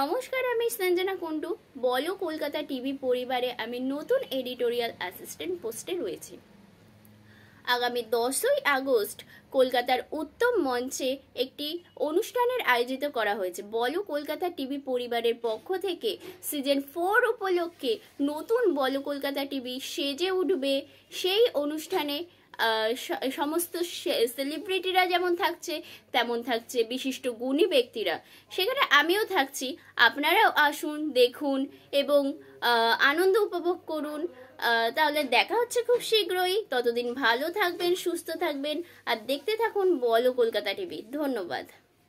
নমস্কার আমি সঞ্জনা কুন্ডু বলো কলকাতা টিভি পরিবারে আমি নতুন এডিটোরিয়াল অ্যাসিস্ট্যান্ট পোস্টে রয়েছি আগামী দশই আগস্ট কলকাতার উত্তম মঞ্চে একটি অনুষ্ঠানের আয়োজিত করা হয়েছে বলো কলকাতা টিভি পরিবারের পক্ষ থেকে সিজন ফোর উপলক্ষে নতুন বলো কলকাতা টিভি সেজে উঠবে সেই অনুষ্ঠানে সমস্ত সেলিব্রিটিরা যেমন থাকছে তেমন থাকছে বিশিষ্ট গুণী ব্যক্তিরা সেখানে আমিও থাকছি আপনারাও আসুন দেখুন এবং আনন্দ উপভোগ করুন তাহলে দেখা হচ্ছে খুব শীঘ্রই ততদিন ভালো থাকবেন সুস্থ থাকবেন আর দেখতে থাকুন বলো কলকাতা টিভি ধন্যবাদ